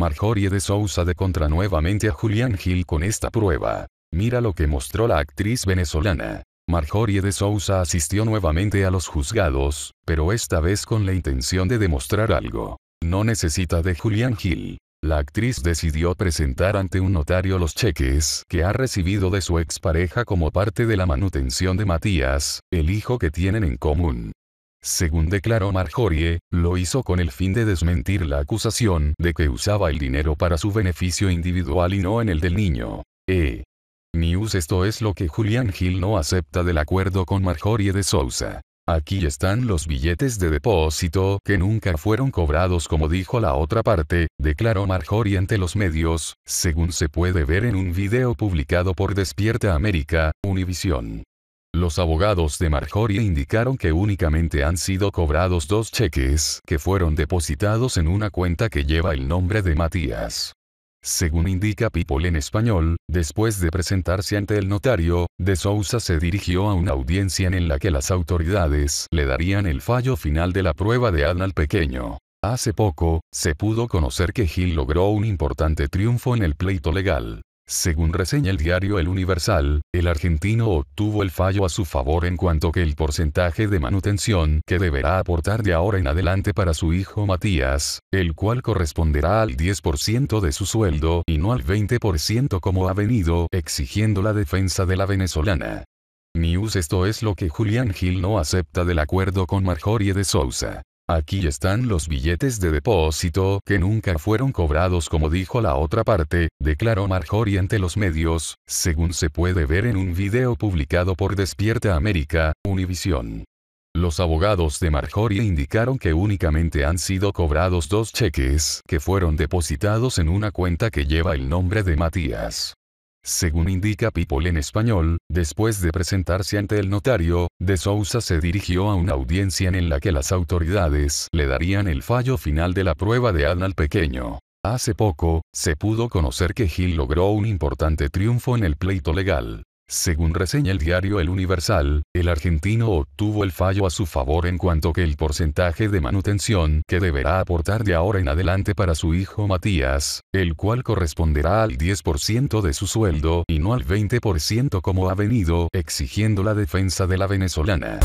Marjorie de Sousa de contra nuevamente a Julián Gil con esta prueba. Mira lo que mostró la actriz venezolana. Marjorie de Sousa asistió nuevamente a los juzgados, pero esta vez con la intención de demostrar algo. No necesita de Julián Gil. La actriz decidió presentar ante un notario los cheques que ha recibido de su expareja como parte de la manutención de Matías, el hijo que tienen en común. Según declaró Marjorie, lo hizo con el fin de desmentir la acusación de que usaba el dinero para su beneficio individual y no en el del niño. E. News esto es lo que Julian Gil no acepta del acuerdo con Marjorie de Sousa. Aquí están los billetes de depósito que nunca fueron cobrados como dijo la otra parte, declaró Marjorie ante los medios, según se puede ver en un video publicado por Despierta América, Univisión. Los abogados de Marjorie indicaron que únicamente han sido cobrados dos cheques que fueron depositados en una cuenta que lleva el nombre de Matías. Según indica People en español, después de presentarse ante el notario, De Sousa se dirigió a una audiencia en la que las autoridades le darían el fallo final de la prueba de Adnal Pequeño. Hace poco, se pudo conocer que Gil logró un importante triunfo en el pleito legal. Según reseña el diario El Universal, el argentino obtuvo el fallo a su favor en cuanto que el porcentaje de manutención que deberá aportar de ahora en adelante para su hijo Matías, el cual corresponderá al 10% de su sueldo y no al 20% como ha venido exigiendo la defensa de la venezolana. News esto es lo que Julián Gil no acepta del acuerdo con Marjorie de Sousa. Aquí están los billetes de depósito que nunca fueron cobrados como dijo la otra parte, declaró Marjorie ante los medios, según se puede ver en un video publicado por Despierta América, Univision. Los abogados de Marjorie indicaron que únicamente han sido cobrados dos cheques que fueron depositados en una cuenta que lleva el nombre de Matías. Según indica People en español, después de presentarse ante el notario, De Sousa se dirigió a una audiencia en la que las autoridades le darían el fallo final de la prueba de al pequeño. Hace poco, se pudo conocer que Gil logró un importante triunfo en el pleito legal. Según reseña el diario El Universal, el argentino obtuvo el fallo a su favor en cuanto que el porcentaje de manutención que deberá aportar de ahora en adelante para su hijo Matías, el cual corresponderá al 10% de su sueldo y no al 20% como ha venido exigiendo la defensa de la venezolana.